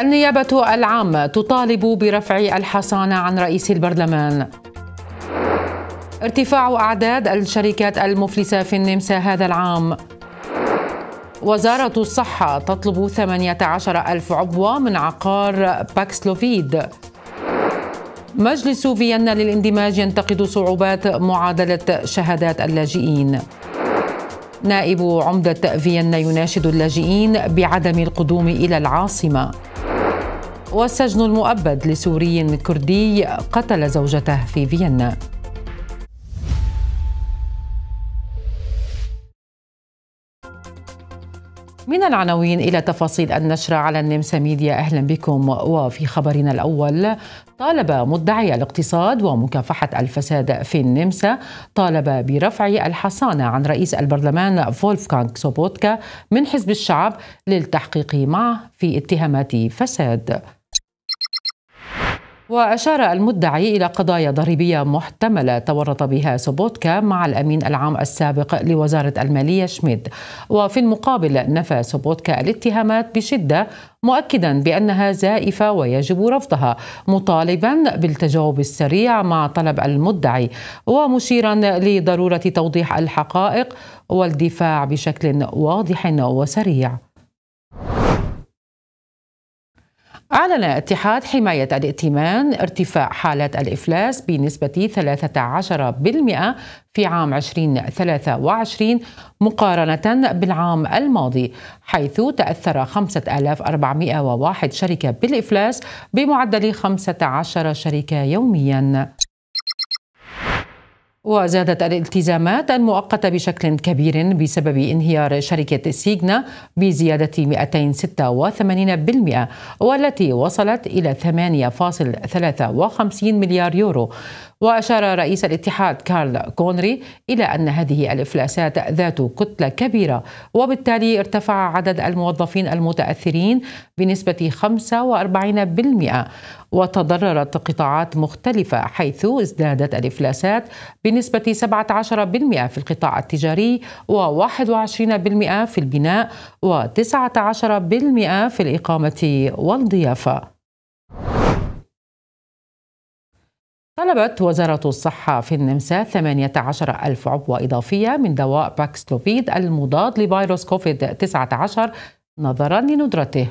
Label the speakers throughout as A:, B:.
A: النيابة العامة تطالب برفع الحصانة عن رئيس البرلمان ارتفاع أعداد الشركات المفلسة في النمسا هذا العام وزارة الصحة تطلب 18 ألف عضو من عقار باكسلوفيد مجلس فيينا للاندماج ينتقد صعوبات معادلة شهادات اللاجئين نائب عمدة فيينا يناشد اللاجئين بعدم القدوم إلى العاصمة والسجن المؤبد لسوري كردي قتل زوجته في فيينا من العناوين إلى تفاصيل النشرة على النمسا ميديا أهلا بكم وفي خبرنا الأول طالب مدعي الاقتصاد ومكافحة الفساد في النمسا طالب برفع الحصانة عن رئيس البرلمان فولفكانغ سوبوتكا من حزب الشعب للتحقيق معه في اتهامات فساد وأشار المدعي إلى قضايا ضريبية محتملة تورط بها سوبوتكا مع الأمين العام السابق لوزارة المالية شميد وفي المقابل نفى سوبوتكا الاتهامات بشدة مؤكدا بأنها زائفة ويجب رفضها مطالبا بالتجاوب السريع مع طلب المدعي ومشيرا لضرورة توضيح الحقائق والدفاع بشكل واضح وسريع أعلن اتحاد حماية الائتمان ارتفاع حالات الإفلاس بنسبة 13% في عام 2023 مقارنة بالعام الماضي حيث تأثر 5401 شركة بالإفلاس بمعدل 15 شركة يومياً وزادت الالتزامات المؤقتة بشكل كبير بسبب انهيار شركة سيجنا بزيادة 286% والتي وصلت إلى 8.53 مليار يورو وأشار رئيس الاتحاد كارل كونري إلى أن هذه الإفلاسات ذات كتلة كبيرة وبالتالي ارتفع عدد الموظفين المتأثرين بنسبة 45% وتضررت قطاعات مختلفة حيث ازدادت الإفلاسات بنسبة 17% في القطاع التجاري و21% في البناء و19% في الإقامة والضيافة طلبت وزارة الصحة في النمسا 18 ألف عبوة إضافية من دواء باكسلوفيد المضاد لفيروس كوفيد-19 نظرا لندرته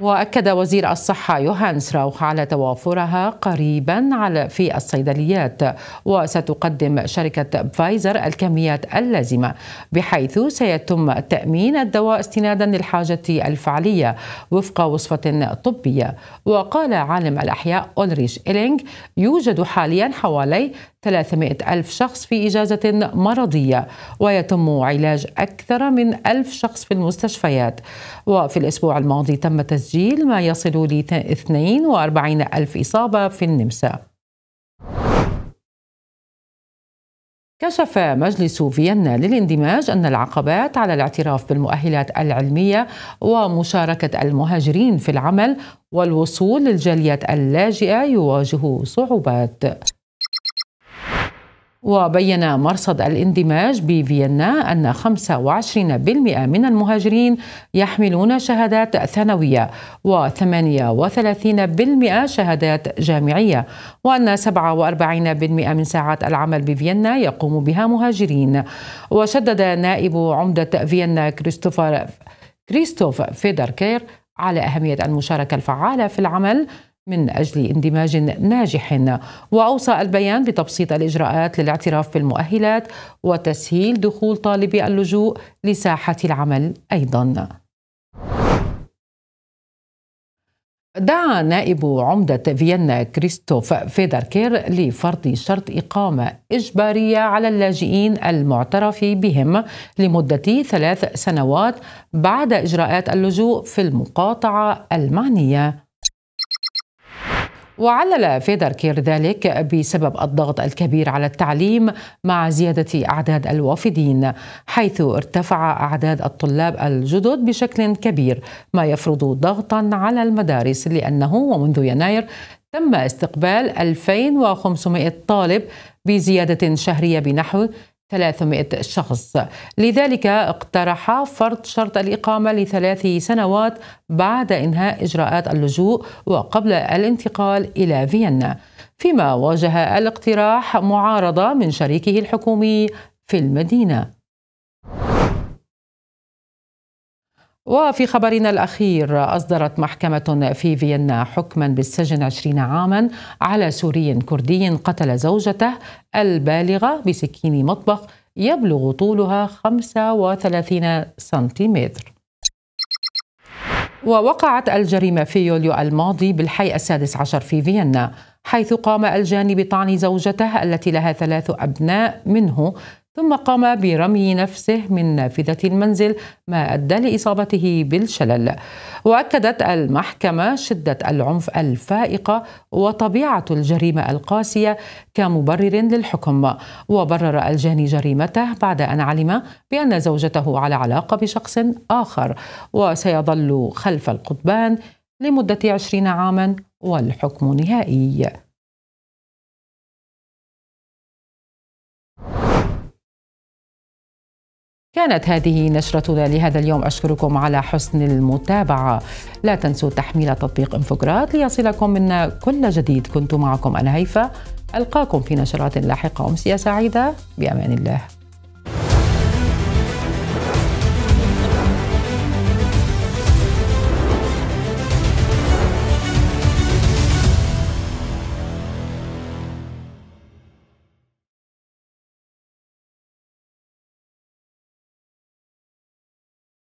A: وأكد وزير الصحة يوهانس راوخ على توافرها قريبا على في الصيدليات وستقدم شركة فايزر الكميات اللازمة بحيث سيتم تأمين الدواء استنادا للحاجة الفعلية وفق وصفة طبية وقال عالم الأحياء أولريش إلينغ يوجد حاليا حوالي 300 ألف شخص في إجازة مرضية ويتم علاج أكثر من ألف شخص في المستشفيات وفي الأسبوع الماضي تم تسجيل ما يصل ل 42 ألف إصابة في النمسا كشف مجلس فيينا للاندماج ان العقبات على الاعتراف بالمؤهلات العلميه ومشاركه المهاجرين في العمل والوصول للجاليات اللاجئه يواجه صعوبات وبين مرصد الاندماج بفيينا أن 25% من المهاجرين يحملون شهادات ثانوية و38% شهادات جامعية وأن 47% من ساعات العمل بفيينا يقوم بها مهاجرين وشدد نائب عمدة فيينا كريستوفر كريستوف فيدركير على أهمية المشاركة الفعالة في العمل من أجل اندماج ناجح وأوصى البيان بتبسيط الإجراءات للاعتراف بالمؤهلات وتسهيل دخول طالبي اللجوء لساحة العمل أيضاً دعا نائب عمدة فيينا كريستوف فيدركير لفرض شرط إقامة إجبارية على اللاجئين المعترف بهم لمدة ثلاث سنوات بعد إجراءات اللجوء في المقاطعة المعنية وعلل فيدر كير ذلك بسبب الضغط الكبير على التعليم مع زيادة أعداد الوافدين حيث ارتفع أعداد الطلاب الجدد بشكل كبير ما يفرض ضغطا على المدارس لأنه ومنذ يناير تم استقبال 2500 طالب بزيادة شهرية بنحو 300 شخص لذلك اقترح فرض شرط الإقامة لثلاث سنوات بعد إنهاء إجراءات اللجوء وقبل الانتقال إلى فيينا فيما واجه الاقتراح معارضة من شريكه الحكومي في المدينة وفي خبرنا الأخير أصدرت محكمة في فيينا حكما بالسجن 20 عاما على سوري كردي قتل زوجته البالغة بسكين مطبخ يبلغ طولها 35 سنتيمتر ووقعت الجريمة في يوليو الماضي بالحي السادس عشر في فيينا حيث قام الجاني بطعن زوجته التي لها ثلاث أبناء منه ثم قام برمي نفسه من نافذة المنزل ما أدى لإصابته بالشلل وأكدت المحكمة شدة العنف الفائقة وطبيعة الجريمة القاسية كمبرر للحكم وبرر الجاني جريمته بعد أن علم بأن زوجته على علاقة بشخص آخر وسيظل خلف القضبان لمدة عشرين عاما والحكم نهائي كانت هذه نشرتنا لهذا اليوم أشكركم على حسن المتابعة لا تنسوا تحميل تطبيق انفوجرات ليصلكم منا كل جديد كنت معكم أنا هيفا ألقاكم في نشرات لاحقة أمسية سعيدة بأمان الله